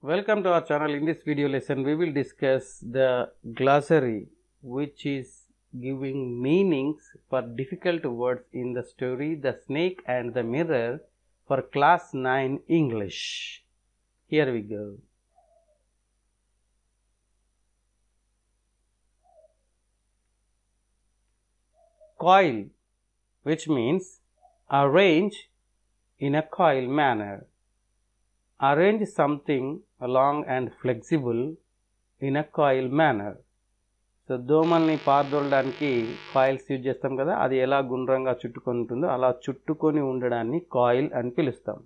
Welcome to our channel. In this video lesson, we will discuss the glossary which is giving meanings for difficult words in the story The Snake and the Mirror for class 9 English. Here we go. Coil which means arrange in a coil manner arrange something long and flexible in a coil manner. So దోమల్ని పారదోలడానికి coils use చేస్తాం కదా అది ఎలా గుండ్రంగా చుట్టుకొని ఉంటుందో అలా చుట్టుకొని ఉండడాన్ని కాయిల్ అని పిలుస్తాం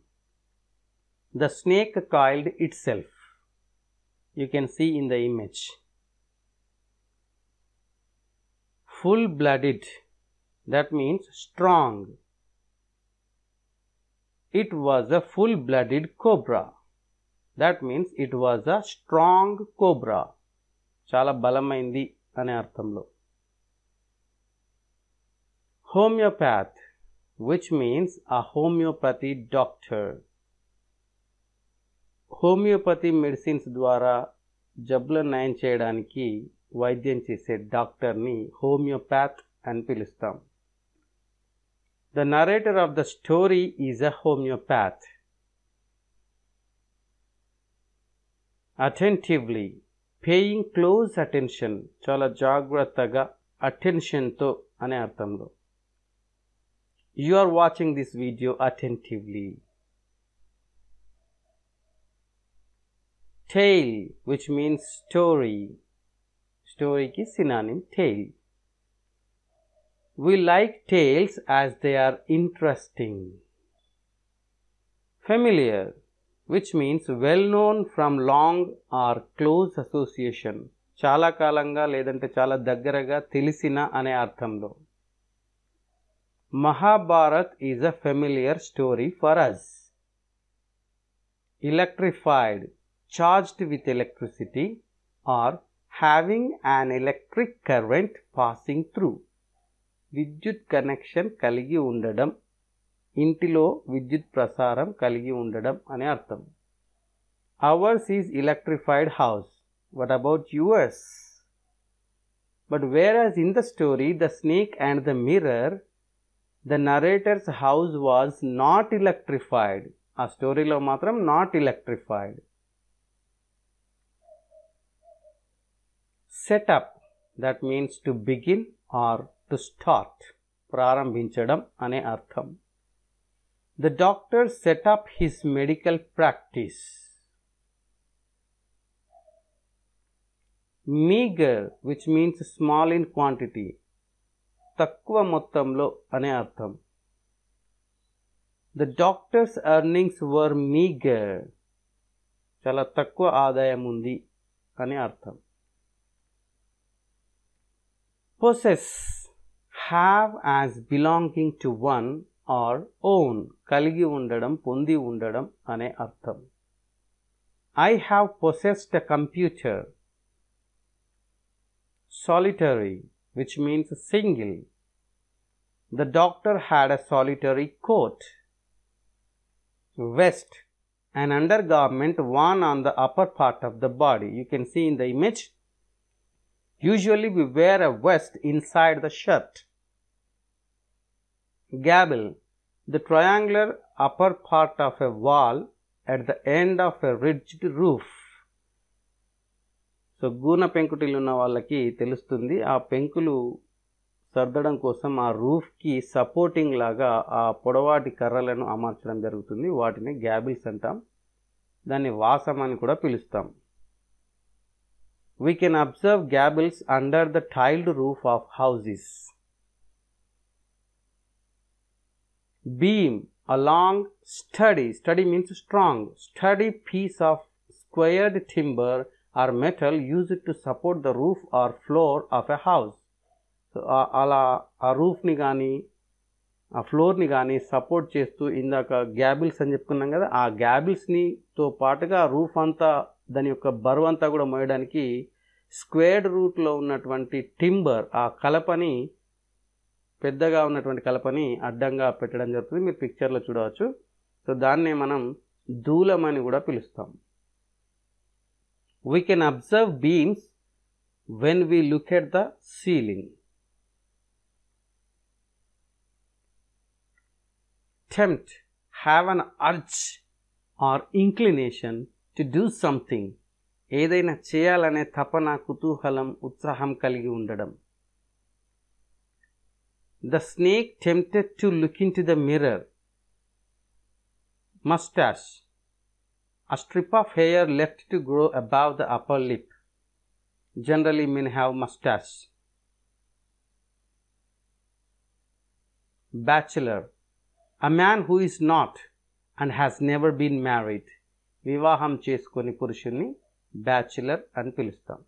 the snake coiled itself you can see in the image full blooded that means strong it was a full blooded cobra. That means it was a strong cobra. Chala balama indi anayarthamlo. Homeopath, which means a homeopathy doctor. Homeopathy medicines dwara jabla nine chedan ki vaidyan chese doctor ni homeopath and pilustam. The narrator of the story is a homeopath. Attentively, paying close attention, chala jagrataga, attention to anayartamlo. You are watching this video attentively. Tale, which means story. Story ki synonym tale. We like tales as they are interesting. Familiar, which means well known from long or close association. చాలా కాలంగా లేదంటే చాలా దగ్గరగా తెలిసిన అనే అర్థంలో Mahabharat is a familiar story for us electrified, charged with electricity or having an electric current passing through. విద్యుత్ connection కలిగి ఉండడం ఇంటిలో విద్యుత్ ప్రసారం కలిగి ఉండడం అనే అర్థం ours is electrified house what about yours but whereas in the story the snake and the mirror the narrator's house was not electrified ఆ స్టోరీలో మాత్రం not electrified set up that means to begin or to start ప్రారంభించడం అనే అర్థం the doctor set up his medical practice meagre which means small in quantity తక్కువ మొత్తంలో అనే అర్థం the doctor's earnings were meagre చాలా తక్కువ ఆదాయం ఉంది అనే అర్థం possess Have as belonging to one or own. కలిగి ఉండడం ane ఉండడం I have possessed a computer. solitary which means single the doctor had a solitary coat vest an undergarment worn on the upper part of the body you can see in the image usually we wear a vest inside the shirt Gable, the triangular upper part of a wall at the end of a ridged roof. So గూన పెంకుటిలు ఉన్న వాళ్ళకి తెలుస్తుంది ఆ పెంకులు సర్దడం కోసం ఆ రూఫ్కి supporting లాగా ఆ పొడవాటి కర్రలను అమర్చడం జరుగుతుంది వాటిని గ్యాబిల్స్ అంటాం దాన్ని వాసం అని కూడా పిలుస్తాం we can observe gables under the tiled roof of houses beam a long sturdy sturdy means strong sturdy piece of squared timber or metal used to support the roof or floor of a house so అలా ఆ రూఫ్ని కానీ ఆ ఫ్లోర్ని కానీ support చేస్తూ ఇందాక గ్యాబిల్స్ అని చెప్పుకున్నాం కదా ఆ గ్యాబిల్స్ని తో పాటుగా రూఫ్ అంతా దాని యొక్క బరువు అంతా కూడా మోయడానికి స్క్వేర్డ్ రూట్లో ఉన్నటువంటి టింబర్ ఆ కలపని పెద్దగా ఉన్నటువంటి కలపని అడ్డంగా పెట్టడం జరుగుతుంది మీరు పిక్చర్లో చూడవచ్చు సో దాన్నే మనం దూలం అని కూడా పిలుస్తాం we can observe beams when we look at the ceiling tempt have an urge or inclination to do something ఏదైనా చేయాలనే తపన కుతూహలం ఉత్సాహం కలిగి ఉండడం The snake tempted to look into the mirror. Mustache. A strip of hair left to grow above the upper lip. Generally men have mustache. Bachelor. A man who is not and has never been married. వివాహం చేసుకుని bachelor and అని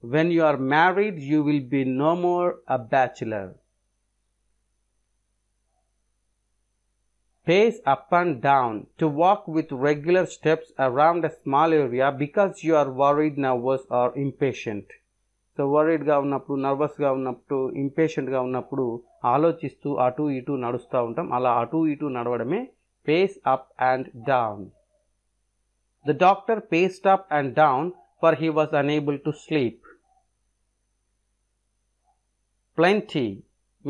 When you are married, you will be no more a bachelor. pace up and down, to walk with regular steps around a small area because you are worried, nervous or impatient. So worried ga unnappudu, nervous ga unnappudu, impatient ga unnappudu, aalochistu atu itu nadustu untam, ala aatu, itu nadavadame pace up and down. The doctor paced up and down for he was unable to sleep. Plenty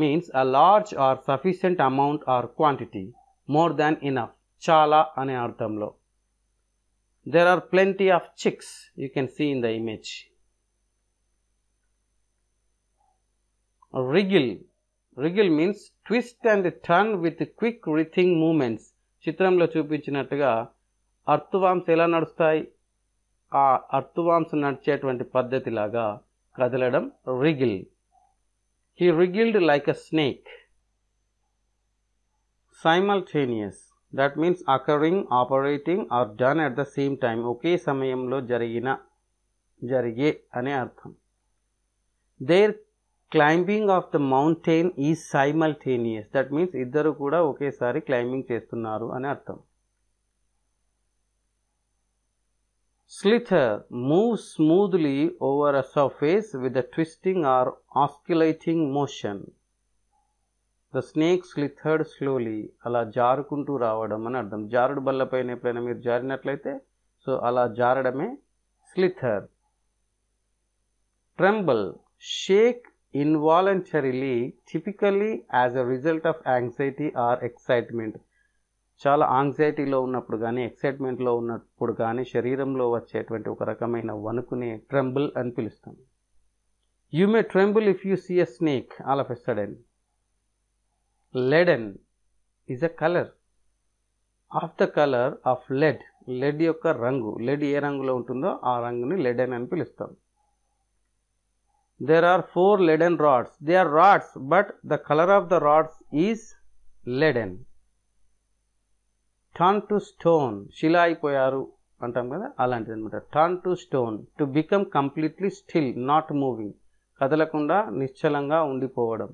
means a large or sufficient amount or quantity. More than enough చాలా అనే అర్థంలో there are plenty of chicks you can see in the image wriggle wriggle means twist and turn with quick writhing movements చిత్రంలో చూపించినట్టుగా అర్థవాంస్ ఎలా నడుస్తాయి ఆ అర్థవాంస్ నడిచేటువంటి పద్ధతిలాగా కదలడం wriggle he wriggled like a snake simultaneous that means occurring operating or done at the same time ఒకే సమయంలో జరిగిన జరిగే అనే అర్థం their climbing of the mountain is simultaneous that means ఇద్దరు కూడా ఒకేసారి క్లైంబింగ్ చేస్తున్నారు అని అర్థం slither move smoothly over a surface with a twisting or oscillating motion the snake slithered slowly అలా జారుకుంటూ రావడం అని అర్థం జారుడు బల్లపైన ఎప్పుడైనా మీరు జారినట్లయితే సో అలా జారడమే slither tremble shake involuntarily typically as a result of anxiety or excitement చాలా ఆంగ్జైటీలో ఉన్నప్పుడు కానీ ఎక్సైట్మెంట్లో ఉన్నప్పుడు కానీ శరీరంలో వచ్చేటువంటి ఒక రకమైన వణుకునే ట్రెంబుల్ అని పిలుస్తాం you may tremble if you see a snake all of a sudden leaden is a colour of the colour of lead lead యొక్క రంగు లెడ్ ఏ రంగులో ఉంటుందో ఆ రంగుని లెడెన్ అని పిలుస్తాం there are four leaden rods they are rods but the colour of the rods is leaden turn to stone శిలా అయిపోయారు అంటాం కదా అలాంటిది అనమాట turn to stone to become completely still not moving కదలకుండా నిశ్చలంగా ఉండిపోవడం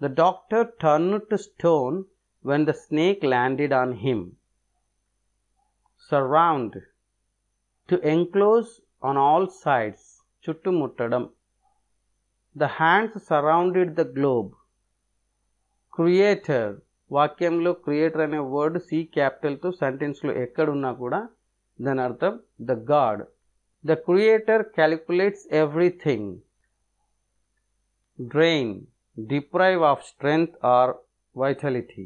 The doctor turned to stone when the snake landed on him. Surround to enclose on all sides. Chuttumutadam. The hands surrounded the globe. Creator వాక్యంలో creator అనే word C క్యాపిటల్తో సెంటెన్స్లో ఎక్కడున్నా కూడా దాని అర్థం the God the creator calculates everything drain deprive of strength or vitality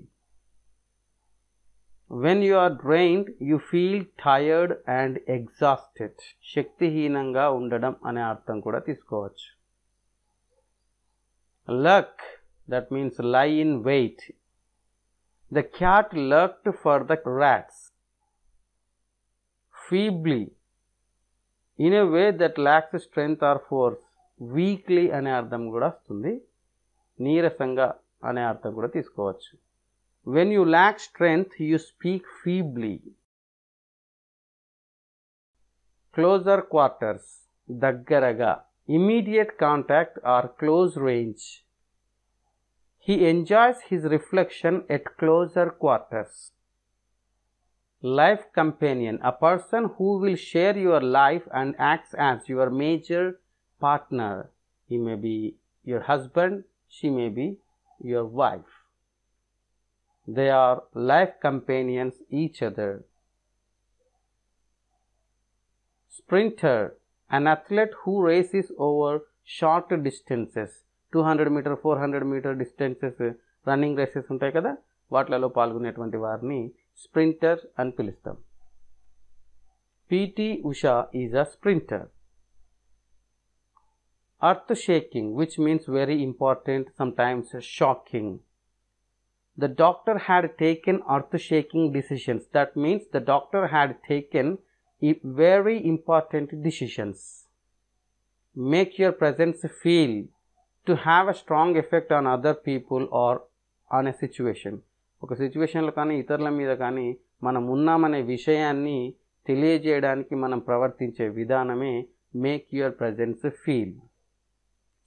when you are drained, you feel tired and exhausted. శక్తిహీనంగా ఉండడం అనే అర్థం కూడా తీసుకోవచ్చు lurk that means lie in wait the cat lurked for the rats feebly in a way that lacks strength or force weakly అనే అర్థం కూడా వస్తుంది నీరసంగా అనే అర్థం కూడా తీసుకోవచ్చు when you lack strength you speak feebly closer quarters దగ్గరగా immediate contact or close range he enjoys his reflection at closer quarters life companion a person who will share your life and acts as your major partner. He may be your husband, she may be your wife. They are life companions each other. Sprinter, an athlete who races over short distances, 200 meter, 400 meter distances, running races ఉంటాయి కదా వాటిలలో పాల్గొనేటువంటి వారిని sprinter అని పిలుస్తాం PT Usha is a sprinter Earth shaking, which means very important, sometimes shocking. The doctor had taken earth shaking decisions. That means the doctor had taken very important decisions. Make your presence feel to have a strong effect on other people or on a situation ఒక సిచ్యువేషన్లో కానీ ఇతరుల మీద కానీ మనం ఉన్నామనే విషయాన్ని తెలియజేయడానికి మనం ప్రవర్తించే విధానమే make your presence feel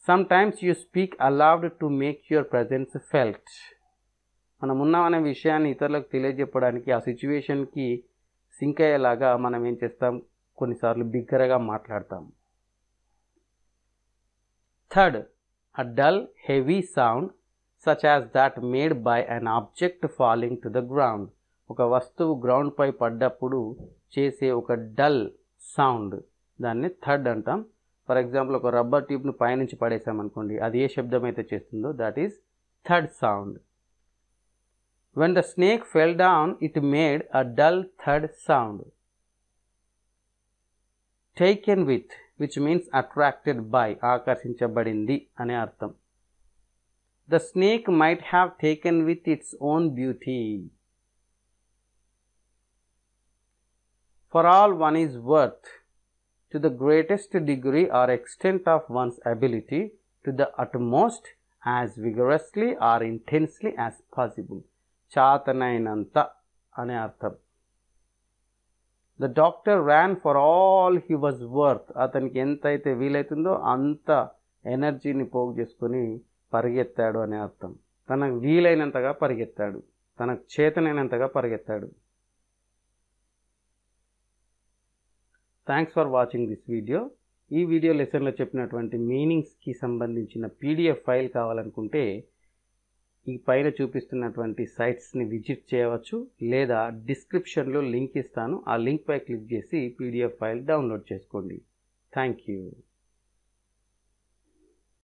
sometimes you speak aloud to make your presence felt మనం ఉన్నామనే విషయాన్ని ఇతరులకు తెలియజెప్పడానికి ఆ సిచ్యువేషన్కి సింక్ అయ్యేలాగా మనం ఏం చేస్తాం కొన్నిసార్లు బిగ్గరగా మాట్లాడతాం third a dull heavy sound such as that made by an object falling to the ground ఒక వస్తువు గ్రౌండ్పై పడ్డప్పుడు చేసే ఒక డల్ సౌండ్ దాన్ని థర్డ్ అంటాం ఫర్ ఎగ్జాంపుల్ ఒక రబ్బర్ ట్యూబ్ను పైనుంచి పడేసామనుకోండి అది ఏ శబ్దం అయితే చేస్తుందో that is third sound when the snake fell down it made a dull third sound taken with which means attracted by ఆకర్షించబడింది అనే అర్థం the snake might have taken with its own beauty for all one is worth to the greatest degree or extent of one's ability to the utmost as vigorously or intensely as possible. Chatanainanta అనే అర్థం the doctor ran for all he was worth అతనికి ఎంత అయితే వీలైతుందో అంత ఎనర్జీని పోగు చేసుకొని పరిగెత్తాడు అనే అర్థం తనకు వీలైనంతగా పరిగెత్తాడు తనకు చేతనైనంతగా పరిగెత్తాడు thanks for watching this video ఈ వీడియో లెసన్లో చెప్పినటువంటి మీనింగ్స్కి సంబంధించిన పీడిఎఫ్ ఫైల్ కావాలనుకుంటే ఈ పైన చూపిస్తున్నటువంటి సైట్స్ని విజిట్ చేయవచ్చు లేదా డిస్క్రిప్షన్లో లింక్ ఇస్తాను ఆ లింక్పై క్లిక్ చేసి పీడిఎఫ్ ఫైల్ డౌన్లోడ్ చేసుకోండి థ్యాంక్ యూ